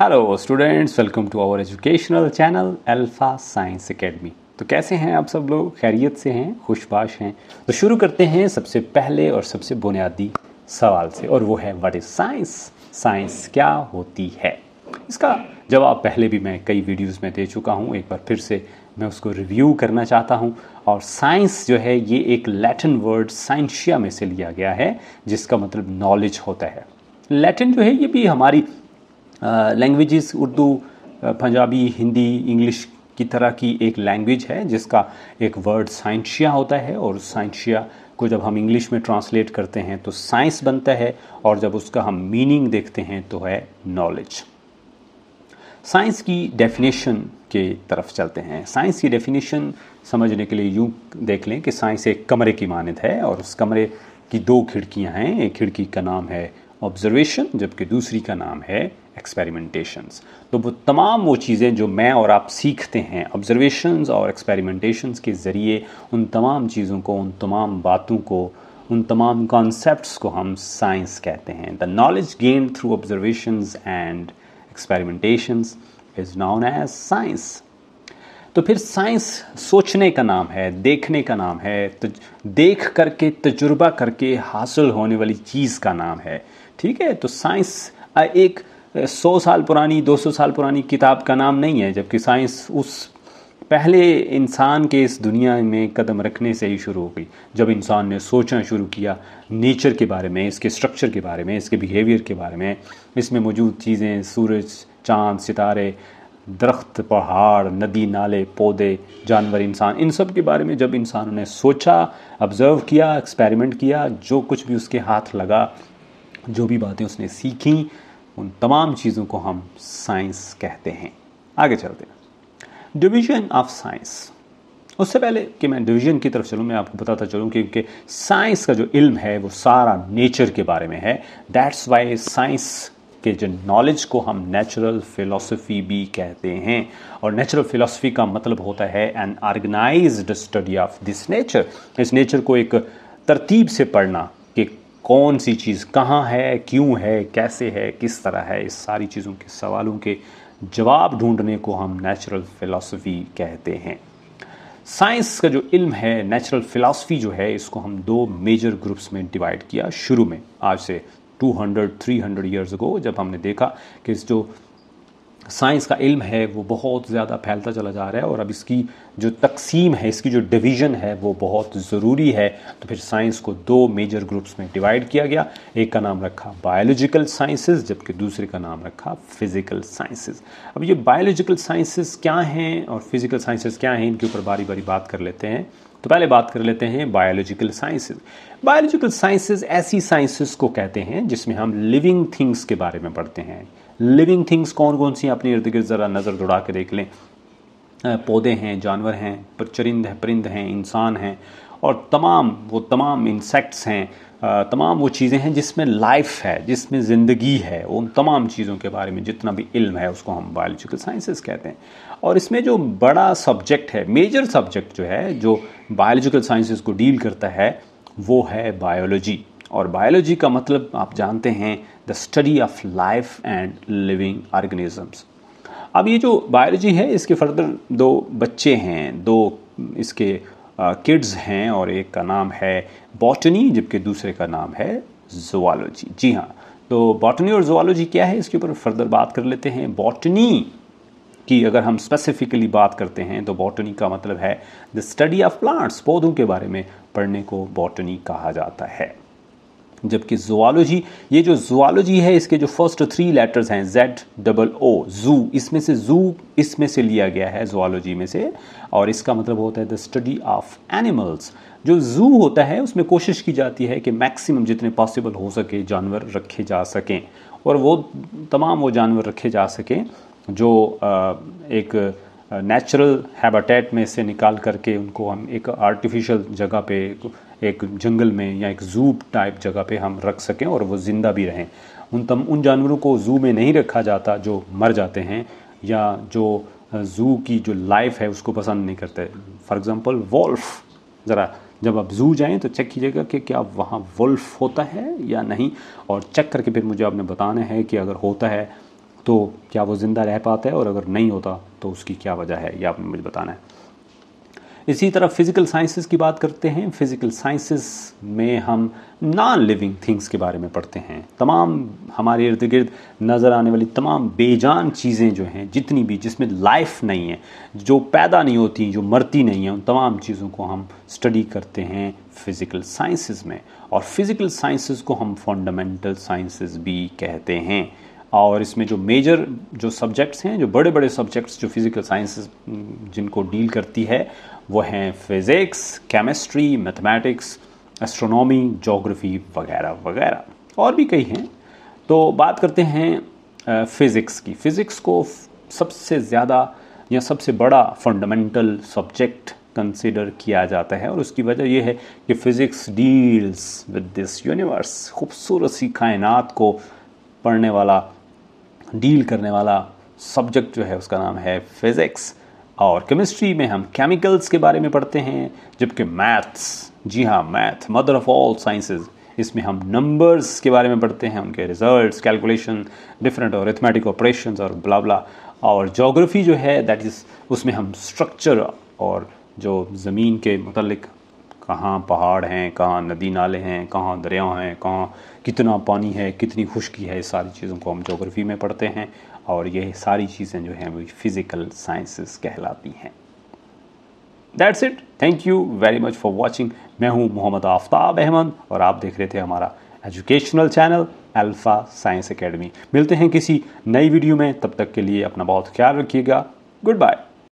hello students welcome to our educational channel alpha science academy तो कैसे हैं आप सब लोग खैरियत से हैं खुशबाश हैं तो शुरू करते हैं सबसे पहले और सबसे बुनियादी सवाल से और वो है व्हाट इज़ साइंस साइंस क्या होती है इसका जवाब पहले भी मैं कई वीडियोस में दे चुका हूँ एक बार फिर से मैं उसको रिव्यू करना चाहता हूँ और साइंस जो है ये एक लैटिन वर्ड साइंशिया में से लिया गया है जिसका मतलब नॉलेज होता है लैटिन जो है ये भी हमारी लैंग्वेजेस उर्दू पंजाबी हिंदी इंग्लिश की तरह की एक लैंग्वेज है जिसका एक वर्ड साइंशिया होता है और साइंशिया को जब हम इंग्लिश में ट्रांसलेट करते हैं तो साइंस बनता है और जब उसका हम मीनिंग देखते हैं तो है नॉलेज साइंस की डेफिनेशन के तरफ चलते हैं साइंस की डेफिनेशन समझने के लिए यूँ देख लें कि साइंस एक कमरे की मानद है और उस कमरे की दो खिड़कियाँ हैं एक खिड़की का नाम है ऑब्जर्वेशन जबकि दूसरी का नाम है एक्सपेरिमेंटेशंस तो वो तमाम वो चीज़ें जो मैं और आप सीखते हैं ऑब्जर्वेशंस और एक्सपेरिमेंटेशंस के ज़रिए उन तमाम चीज़ों को उन तमाम बातों को उन तमाम कॉन्सेप्ट्स को हम साइंस कहते हैं the knowledge gain through observation and experimentations is known as science तो फिर साइंस सोचने का नाम है देखने का नाम है तो देख करके तजुर्बा करके हासिल होने वाली चीज़ का नाम है ठीक है तो साइंस एक सौ साल पुरानी दो सौ साल पुरानी किताब का नाम नहीं है जबकि साइंस उस पहले इंसान के इस दुनिया में कदम रखने से ही शुरू हो गई जब इंसान ने सोचना शुरू किया नेचर के बारे में इसके स्ट्रक्चर के बारे में इसके बिहेवियर के बारे में इसमें मौजूद चीज़ें सूरज चांद सितारे दरख्त पहाड़ नदी नाले पौधे जानवर इंसान इन सब के बारे में जब इंसान ने सोचा ऑब्ज़र्व किया एक्सपेरिमेंट किया जो कुछ भी उसके हाथ लगा जो भी बातें उसने सीखी उन तमाम चीज़ों को हम साइंस कहते हैं आगे चलते हैं डिवीजन ऑफ साइंस उससे पहले कि मैं डिवीजन की तरफ चलूँ मैं आपको बताता चलूँ क्योंकि साइंस का जो इल्म है वो सारा नेचर के बारे में है दैट्स वाई साइंस के जो नॉलेज को हम नेचुरल फिलोसफी भी कहते हैं और नेचुरल फिलोसफी का मतलब होता है an organise study of this nature इस नेचर को एक तरतीब से पढ़ना कौन सी चीज़ कहाँ है क्यों है कैसे है किस तरह है इस सारी चीज़ों के सवालों के जवाब ढूंढने को हम नेचुरल फ़िलासफ़ी कहते हैं साइंस का जो इल्म है नेचुरल फ़िलासफ़ी जो है इसको हम दो मेजर ग्रुप्स में डिवाइड किया शुरू में आज से 200 300 इयर्स अगो जब हमने देखा कि इस जो साइंस का इल्म है वो बहुत ज़्यादा फैलता चला जा रहा है और अब इसकी जो तकसीम है इसकी जो डिवीज़न है वो बहुत ज़रूरी है तो फिर साइंस को दो मेजर ग्रुप्स में डिवाइड किया गया एक का नाम रखा बायोलॉजिकल साइंसेस जबकि दूसरे का नाम रखा फिज़िकल साइंसेस अब ये बायोलॉजिकल साइंसेस क्या हैं और फिज़िकल साइंसेज क्या हैं इनके ऊपर बारी बारी बात कर लेते हैं तो पहले बात कर लेते हैं बायोलॉजिकल साइंसेस बायोलॉजिकल साइंसेस ऐसी साइंसेस को कहते हैं जिसमें हम लिविंग थिंग्स के बारे में पढ़ते हैं लिविंग थिंग्स कौन कौन सी अपने इर्द गिर्द ज़रा नज़र दौड़ा के देख लें पौधे हैं जानवर हैं चरिंद हैं परिंद हैं इंसान हैं और तमाम वो तमाम इंसेक्ट्स हैं तमाम वो चीज़ें हैं जिसमें लाइफ है जिसमें ज़िंदगी है उन तमाम चीज़ों के बारे में जितना भी इल्म है उसको हम बायोलॉजिकल साइंसेस कहते हैं और इसमें जो बड़ा सब्जेक्ट है मेजर सब्जेक्ट जो है जो बायोलॉजिकल साइंसेस को डील करता है वो है बायोलॉजी और बायोलॉजी का मतलब आप जानते हैं the study of life and living organisms अब ये जो बायोलॉजी है इसके फर्दर दो बच्चे हैं दो इसके किड्स हैं और एक का नाम है बॉटनी जबकि दूसरे का नाम है जोआलॉजी जी हाँ तो बॉटनी और जोआलॉजी क्या है इसके ऊपर फर्दर बात कर लेते हैं बॉटनी की अगर हम स्पेसिफिकली बात करते हैं तो बॉटनी का मतलब है द स्टडी ऑफ प्लांट्स पौधों के बारे में पढ़ने को बॉटनी कहा जाता है जबकि जुआलोजी ये जो जुआलोजी है इसके जो फर्स्ट थ्री लेटर्स हैं जेड डबल ओ जू इसमें से जू इसमें से लिया गया है जुआलोजी में से और इसका मतलब होता है द स्टडी ऑफ एनिमल्स जो जू होता है उसमें कोशिश की जाती है कि मैक्सिमम जितने पॉसिबल हो सके जानवर रखे जा सकें और वो तमाम वो जानवर रखे जा सकें जो एक नेचुरल हैबिटेट में से निकाल करके उनको हम एक आर्टिफिशियल जगह पे एक जंगल में या एक जू टाइप जगह पे हम रख सकें और वो ज़िंदा भी रहें उन तम उन जानवरों को जू में नहीं रखा जाता जो मर जाते हैं या जो जू की जो लाइफ है उसको पसंद नहीं करते फॉर एग्ज़ाम्पल वॉल्फ ज़रा जब आप जू जाएं तो चेक कीजिएगा कि क्या वहाँ वुल्फ होता है या नहीं और चेक करके फिर मुझे आपने बताना है कि अगर होता है तो क्या वो ज़िंदा रह पाता है और अगर नहीं होता तो उसकी क्या वजह है यह आपने मुझे बताना है इसी तरह फिज़िकल साइंसेस की बात करते हैं फिज़िकल साइंसेस में हम नॉन लिविंग थिंग्स के बारे में पढ़ते हैं तमाम हमारे इर्द गिर्द नज़र आने वाली तमाम बेजान चीज़ें जो हैं जितनी भी जिसमें लाइफ नहीं है जो पैदा नहीं होती जो मरती नहीं है उन तमाम चीज़ों को हम स्टडी करते हैं फिज़िकल साइंसेस में और फिज़िकल साइंसेस को हम फंडामेंटल साइंसेस भी कहते हैं और इसमें जो मेजर जो सब्जेक्ट्स हैं जो बड़े बड़े सब्जेक्ट्स जो फिज़िकल साइंस जिनको डील करती है वो हैं physics chemistry mathematics astronomy geography वगैरह वगैरह और भी कई हैं तो बात करते हैं फ़िज़िक्स की फ़िज़िक्स को सबसे ज़्यादा या सबसे बड़ा फंडामेंटल सब्जेक्ट कंसिडर किया जाता है और उसकी वजह यह है कि physics deals with this universe खूबसूरत सी कायनात को पढ़ने वाला डील करने वाला सब्जेक्ट जो है उसका नाम है फिज़िक्स और केमिस्ट्री में हम केमिकल्स के बारे में पढ़ते हैं जबकि मैथ्स जी हाँ math mother of all sciences इसमें हम नंबर्स के बारे में पढ़ते हैं उनके रिजल्ट्स कैलकुलेशन डिफरेंट और एथमेटिक ऑपरेशंस और ब्लाबला और जोग्राफ़ी जो है दैट इज़ उसमें हम स्ट्रक्चर और जो ज़मीन के मतलब कहाँ पहाड़ हैं कहाँ नदी नाले हैं कहाँ दरिया हैं कहाँ कितना पानी है कितनी खुश्की है सारी चीज़ों को हम जोग्राफ़ी में पढ़ते हैं और ये सारी चीज़ें जो हैं वो फिज़िकल साइंसेस कहलाती हैं that's it thank you very much for watching मैं हूँ मोहम्मद आफ्ताब अहमद और आप देख रहे थे हमारा educational channel alpha science academy मिलते हैं किसी नई वीडियो में तब तक के लिए अपना बहुत ख्याल रखिएगा गुड बाय